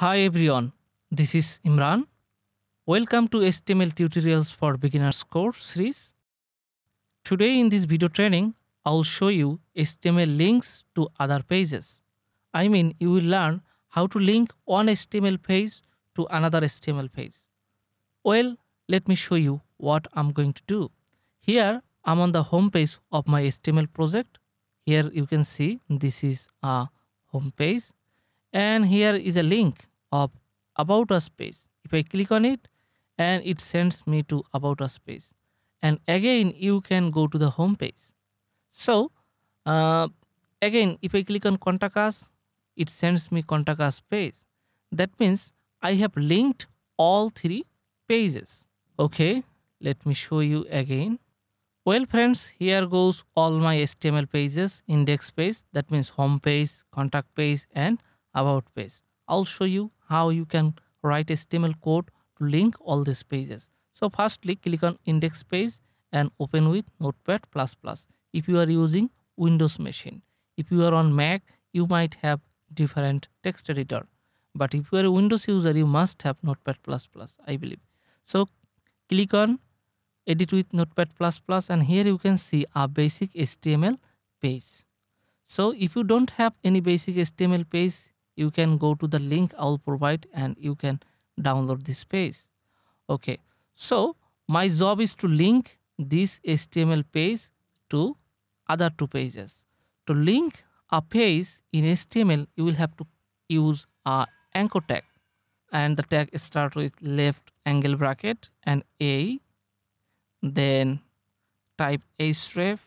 Hi everyone, this is Imran. Welcome to HTML tutorials for beginners course series. Today in this video training, i will show you HTML links to other pages. I mean, you will learn how to link one HTML page to another HTML page. Well, let me show you what I'm going to do. Here, I'm on the home page of my HTML project. Here you can see this is a home page and here is a link of about us page. If I click on it and it sends me to about us page and again you can go to the home page. So uh, again if I click on contact us it sends me contact us page. That means I have linked all three pages. Okay let me show you again. Well friends, here goes all my HTML pages, index page, that means home page, contact page and about page. I'll show you how you can write HTML code to link all these pages. So firstly click on index page and open with notepad++ if you are using Windows machine. If you are on Mac you might have different text editor but if you are a Windows user you must have notepad++ I believe. So click on edit with notepad++ and here you can see a basic HTML page. So if you don't have any basic HTML page you can go to the link i'll provide and you can download this page okay so my job is to link this html page to other two pages to link a page in html you will have to use a anchor tag and the tag start with left angle bracket and a then type href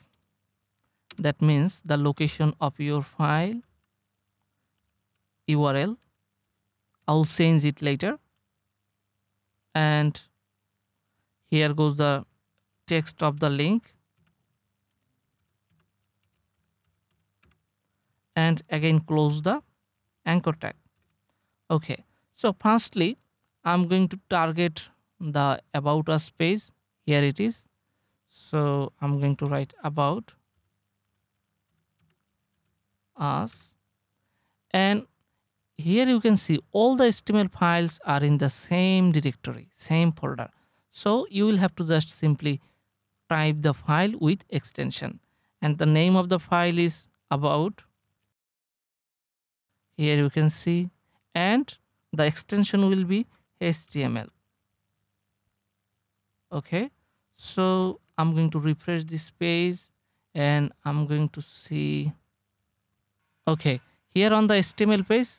that means the location of your file URL. I'll change it later. And here goes the text of the link. And again close the anchor tag. Okay, so firstly, I'm going to target the about us page. Here it is. So I'm going to write about us and here you can see all the HTML files are in the same directory, same folder. So you will have to just simply type the file with extension and the name of the file is about. Here you can see and the extension will be HTML. Okay, so I'm going to refresh this page and I'm going to see. Okay, here on the HTML page,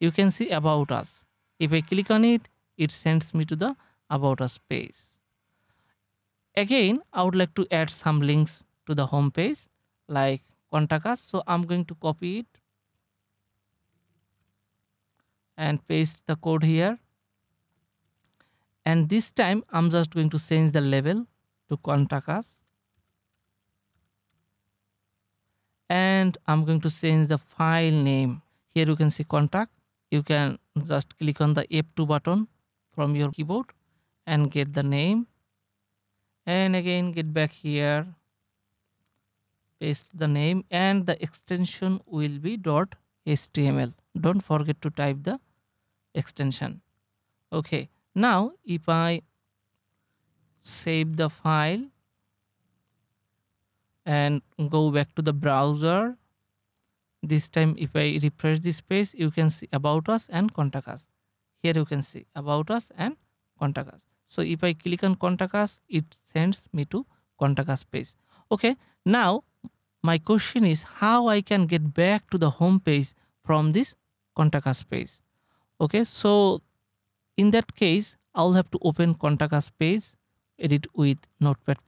you can see about us if I click on it it sends me to the about us page again I would like to add some links to the home page like contact us so I'm going to copy it and paste the code here and this time I'm just going to change the level to contact us and I'm going to change the file name here you can see contact you can just click on the F2 button from your keyboard and get the name and again get back here paste the name and the extension will be dot html don't forget to type the extension okay now if i save the file and go back to the browser this time if I refresh this page you can see about us and contact us here you can see about us and contact us so if I click on contact us it sends me to contact us page okay now my question is how I can get back to the home page from this contact us page okay so in that case I'll have to open contact us page edit with notepad++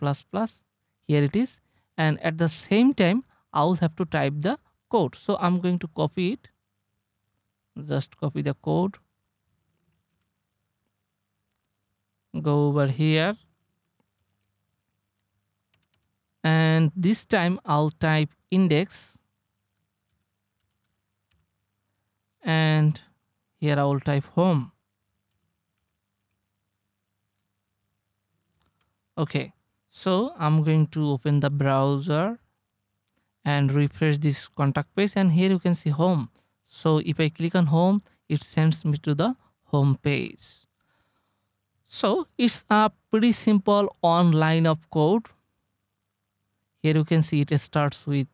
here it is and at the same time I'll have to type the code so I'm going to copy it just copy the code go over here and this time I'll type index and here I will type home okay so I'm going to open the browser and refresh this contact page and here you can see home so if i click on home it sends me to the home page so it's a pretty simple online line of code here you can see it starts with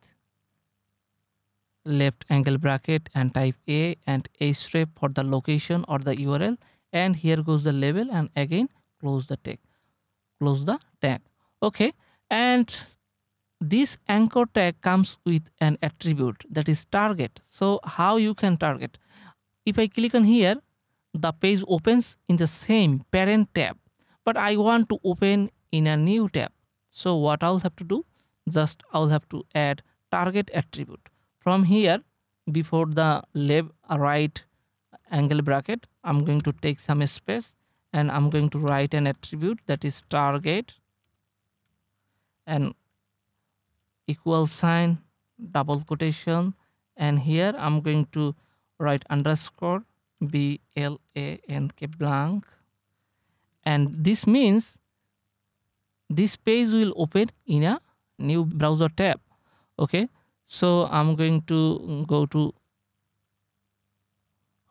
left angle bracket and type a and href for the location or the url and here goes the label and again close the tag close the tag okay and this anchor tag comes with an attribute that is target so how you can target if i click on here the page opens in the same parent tab but i want to open in a new tab so what i'll have to do just i'll have to add target attribute from here before the left right angle bracket i'm going to take some space and i'm going to write an attribute that is target and equal sign double quotation and here I'm going to write underscore B L A N K blank and this means this page will open in a new browser tab okay so I'm going to go to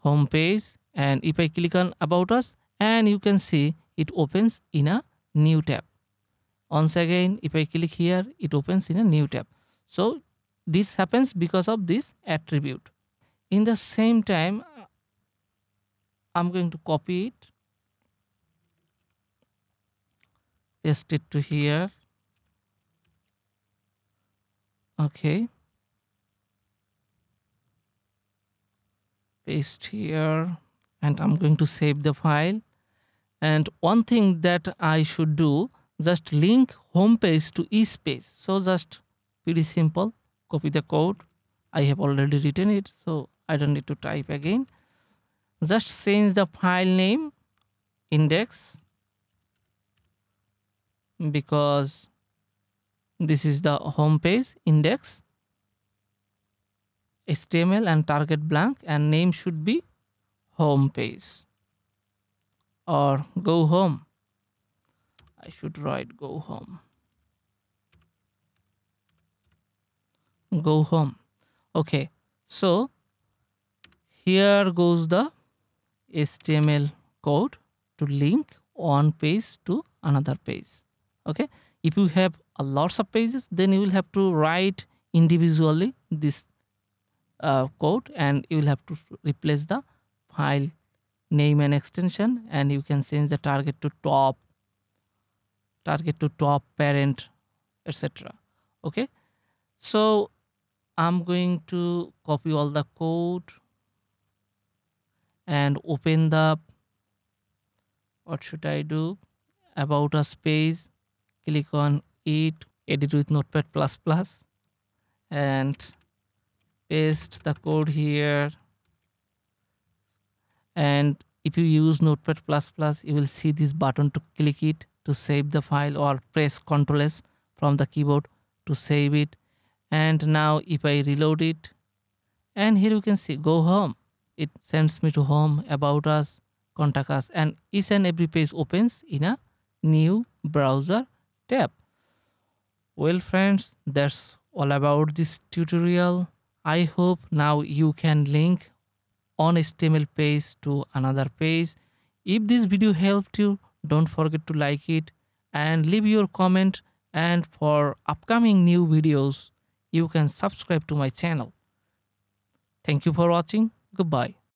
home page and if I click on about us and you can see it opens in a new tab once again if I click here it opens in a new tab so this happens because of this attribute in the same time I'm going to copy it paste it to here okay paste here and I'm going to save the file and one thing that I should do just link home page to eSpace. so just pretty simple copy the code I have already written it so I don't need to type again just change the file name index because this is the home page index HTML and target blank and name should be home page or go home I should write go home. Go home. Okay. So here goes the HTML code to link one page to another page. Okay. If you have a lots of pages, then you will have to write individually this uh, code and you will have to replace the file name and extension and you can change the target to top target to top parent etc okay so I'm going to copy all the code and open the what should I do about us page click on it edit with notepad plus plus and paste the code here and if you use notepad plus plus you will see this button to click it to save the file or press Ctrl S from the keyboard to save it and now if I reload it and here you can see go home it sends me to home about us contact us and each and every page opens in a new browser tab well friends that's all about this tutorial I hope now you can link on HTML page to another page if this video helped you don't forget to like it and leave your comment. And for upcoming new videos, you can subscribe to my channel. Thank you for watching. Goodbye.